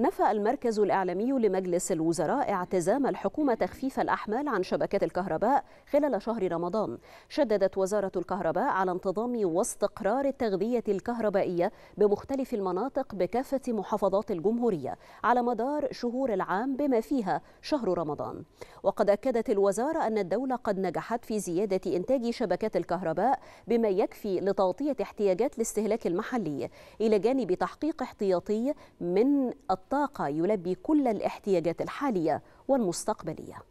نفى المركز الإعلامي لمجلس الوزراء اعتزام الحكومة تخفيف الأحمال عن شبكات الكهرباء خلال شهر رمضان شددت وزارة الكهرباء على انتظام واستقرار التغذية الكهربائية بمختلف المناطق بكافة محافظات الجمهورية على مدار شهور العام بما فيها شهر رمضان وقد أكدت الوزارة أن الدولة قد نجحت في زيادة إنتاج شبكات الكهرباء بما يكفي لتغطية احتياجات الاستهلاك المحلي إلى جانب تحقيق احتياطي من الطاقة الطاقة يلبي كل الاحتياجات الحالية والمستقبلية